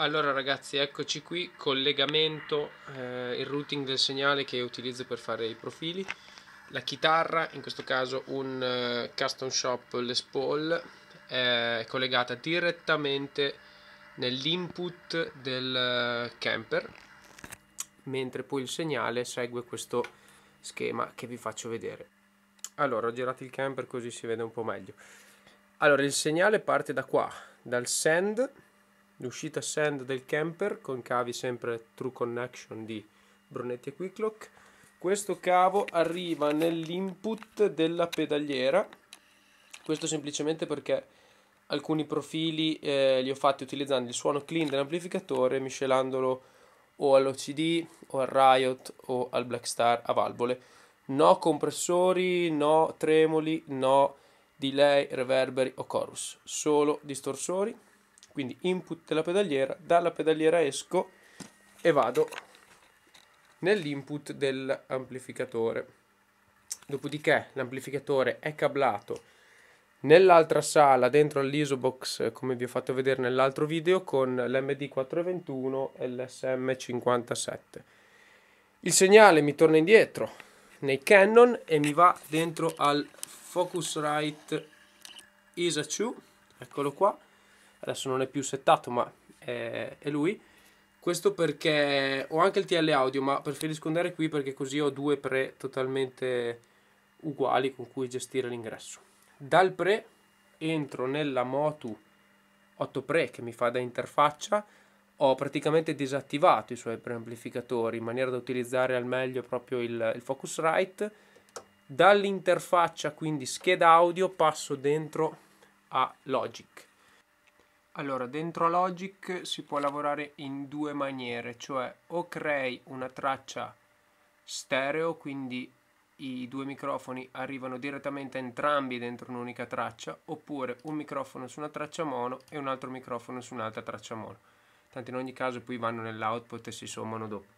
Allora ragazzi, eccoci qui, collegamento, eh, il routing del segnale che utilizzo per fare i profili, la chitarra, in questo caso un eh, Custom Shop Les Paul, è collegata direttamente nell'input del eh, camper, mentre poi il segnale segue questo schema che vi faccio vedere. Allora, ho girato il camper così si vede un po' meglio. Allora, il segnale parte da qua, dal send l'uscita sand del camper con cavi sempre True Connection di Brunetti e Quicklock questo cavo arriva nell'input della pedaliera questo semplicemente perché alcuni profili eh, li ho fatti utilizzando il suono clean dell'amplificatore miscelandolo o all'OCD o al Riot o al Blackstar a valvole no compressori, no tremoli, no delay, reverberi o chorus solo distorsori quindi input della pedaliera, dalla pedaliera esco e vado nell'input dell'amplificatore. Dopodiché l'amplificatore è cablato nell'altra sala dentro all'isobox come vi ho fatto vedere nell'altro video con l'MD421 e l'SM57 il segnale mi torna indietro nei Canon e mi va dentro al Focusrite ISA2 eccolo qua adesso non è più settato ma è, è lui questo perché ho anche il TL audio ma preferisco andare qui perché così ho due pre totalmente uguali con cui gestire l'ingresso dal pre entro nella Motu 8 pre che mi fa da interfaccia ho praticamente disattivato i suoi preamplificatori in maniera da utilizzare al meglio proprio il, il Focusrite dall'interfaccia quindi scheda audio passo dentro a Logic allora, dentro Logic si può lavorare in due maniere, cioè o crei una traccia stereo, quindi i due microfoni arrivano direttamente entrambi dentro un'unica traccia, oppure un microfono su una traccia mono e un altro microfono su un'altra traccia mono. Tanto in ogni caso poi vanno nell'output e si sommano dopo.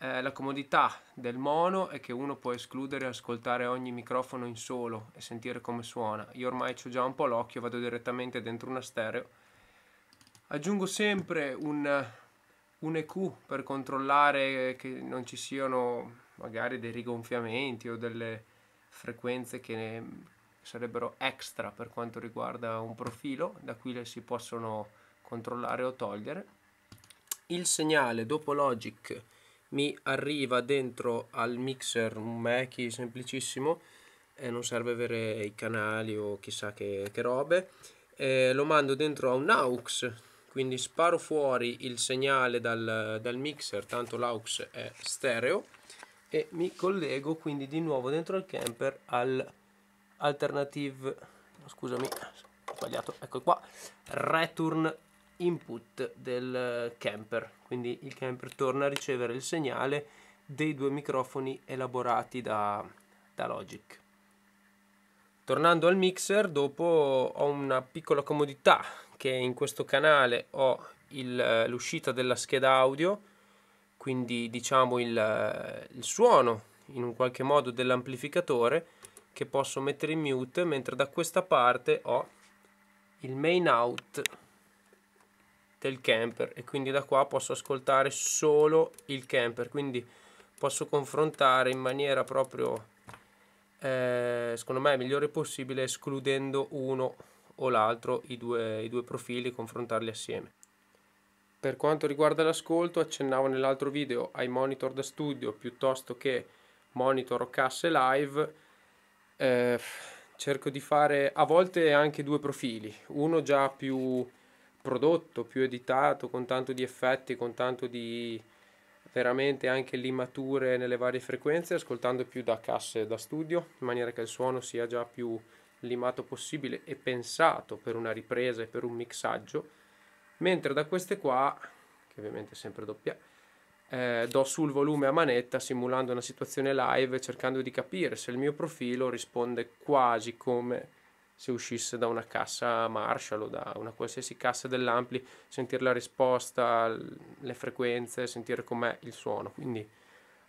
Eh, la comodità del mono è che uno può escludere e ascoltare ogni microfono in solo e sentire come suona. Io ormai ho già un po' l'occhio, vado direttamente dentro una stereo Aggiungo sempre un, un EQ per controllare che non ci siano magari dei rigonfiamenti o delle frequenze che sarebbero extra per quanto riguarda un profilo, da qui le si possono controllare o togliere. Il segnale dopo Logic mi arriva dentro al mixer, un Mackie semplicissimo, eh, non serve avere i canali o chissà che, che robe, eh, lo mando dentro a un AUX quindi sparo fuori il segnale dal, dal mixer tanto l'aux è stereo e mi collego quindi di nuovo dentro il camper al alternative scusami ho sbagliato ecco qua return input del camper quindi il camper torna a ricevere il segnale dei due microfoni elaborati da, da Logic tornando al mixer dopo ho una piccola comodità che in questo canale ho eh, l'uscita della scheda audio, quindi diciamo il, eh, il suono in un qualche modo dell'amplificatore che posso mettere in mute, mentre da questa parte ho il main out del camper e quindi da qua posso ascoltare solo il camper, quindi posso confrontare in maniera proprio eh, secondo me migliore possibile escludendo uno o l'altro i due, i due profili e confrontarli assieme. Per quanto riguarda l'ascolto, accennavo nell'altro video ai monitor da studio piuttosto che monitor o casse live. Eh, cerco di fare a volte anche due profili, uno già più prodotto, più editato, con tanto di effetti, con tanto di veramente anche limature nelle varie frequenze, ascoltando più da casse da studio, in maniera che il suono sia già più limato possibile e pensato per una ripresa e per un mixaggio, mentre da queste qua, che ovviamente è sempre doppia, eh, do sul volume a manetta simulando una situazione live cercando di capire se il mio profilo risponde quasi come se uscisse da una cassa Marshall o da una qualsiasi cassa dell'ampli, sentire la risposta, le frequenze, sentire com'è il suono. Quindi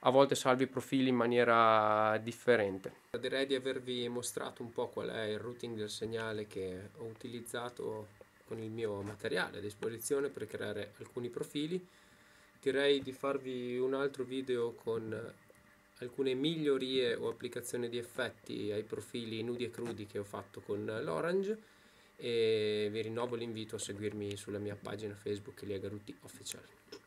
a volte salvi profili in maniera differente. Direi di avervi mostrato un po' qual è il routing del segnale che ho utilizzato con il mio materiale a disposizione per creare alcuni profili. Direi di farvi un altro video con alcune migliorie o applicazioni di effetti ai profili nudi e crudi che ho fatto con l'Orange e vi rinnovo l'invito a seguirmi sulla mia pagina Facebook Liagaruti Official.